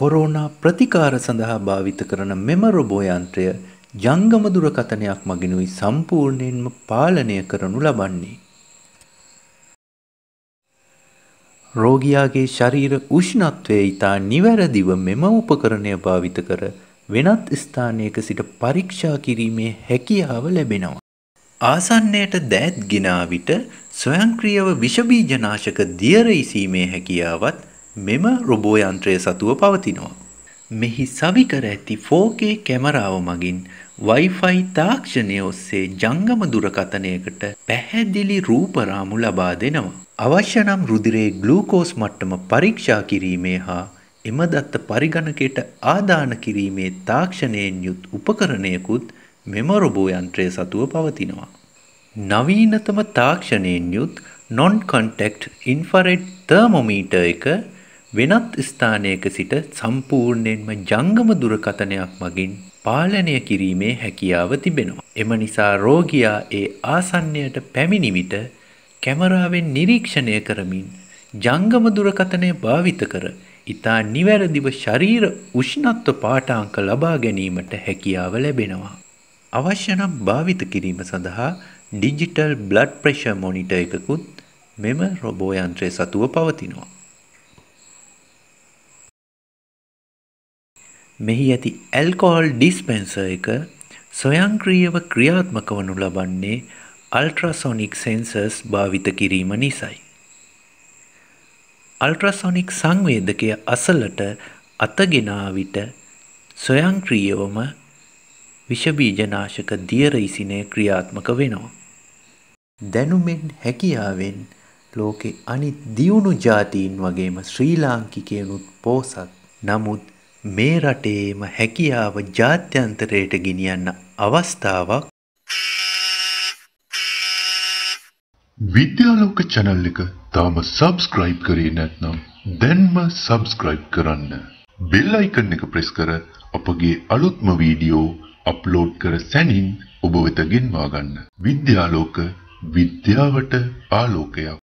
Corona ප්‍රතිකාර සඳහා භාවිත කරන මෙම රොබෝ යන්ත්‍රය ජංගම දුරකථනයක් මගිනුයි සම්පූර්ණයෙන්ම පාලනය කරනු ලබන්නේ. රෝගියාගේ ශරීර උෂ්ණත්වය ඉතා නිවැරදිව මෙම උපකරණය භාවිත කර වෙනත් ස්ථානයක සිට පරීක්ෂා කිරීමේ හැකියාව ලැබෙනවා. ආසන්නයට දෑත් ගෙනා විට ස්වයංක්‍රියව විෂබීජනාශක දියර ඉසීමේ හැකියාවත් මෙම රොබෝ යන්ත්‍රය සතුව පවතිනවා. මෙහි සවිකර ඇති 4K කැමරාව මගින් Wi-Fi තාක්ෂණය ඔස්සේ ජංගම දුරකථනයකට පැහැදිලි රූපරාමු ලබා දෙනවා. අවශ්‍ය නම් රුධිරයේ ග්ලූකෝස් මට්ටම පරීක්ෂා කිරීමේ හා එම දත්ත පරිගණකයට ආදාන කිරීමේ තාක්ෂණයෙන් යුත් උපකරණයකුත් මෙම රොබෝ යන්ත්‍රය සතුව පවතිනවා. නවීනතම තාක්ෂණයෙන් යුත් නොන් කන්ටෙක්ට් ඉන්ෆරෙඩ් තර්මෝමීටර් එක වෙනත් ස්ථානයක සිට සම්පූර්ණයෙන්ම ජංගම දුරකථනයක් මගින් පාලනය කිරීමේ හැකියාව තිබෙනවා. එම නිසා රෝගියා ඒ ආසන්නයට පැමිණි විට කැමරාවෙන් නිරීක්ෂණය කරමින් ජංගම දුරකථනය භාවිත කර ඉතා නිවැරදිව ශරීර උෂ්ණත්ව පාටාංක ලබා ගැනීමට හැකියාව ලැබෙනවා. අවශ්‍ය නම් භාවිත කිරීම සඳහා ඩිජිටල් බ්ලඩ් ප්‍රෙෂර් මොනිටර් එකකුත් මෙම රොබෝ යන්ත්‍රය සතුව පවතිනවා. මෙහි ඇති ඇල්කොහොල් ඩිස්පෙන්සර් එක ස්වයංක්‍රීයව ක්‍රියාත්මක වනු ලබන්නේ අල්ට්‍රසොනික් සෙන්සර්ස් භාවිත කිරීම නිසයි. අල්ට්‍රසොනික් සංවේදකය අසලට අතගෙනා විට ස්වයංක්‍රීයවම විෂබීජනාශක දියර ඉසිනය ක්‍රියාත්මක වෙනවා. දැනුමෙන් හැකියාවෙන් ලෝකෙ අනිත් දියුණු ජාතීන් වගේම ශ්‍රී ලාංකිකයනුත් පෝසත් නමුත් මේ රටේම හැකියාව ජාත්‍යන්තරයට ගෙනියන්න අවස්ථාවක් විද්‍යාලෝක channel එක තාම subscribe කරේ නැත්නම් දැන්ම subscribe කරන්න. bell icon එක press කර අපගේ අලුත්ම වීඩියෝ අප්ලෝඩ් කර සැනින් ඔබ වෙත ගෙන්වා ගන්න. විද්‍යාලෝක විද්‍යාවට ආලෝකයක්.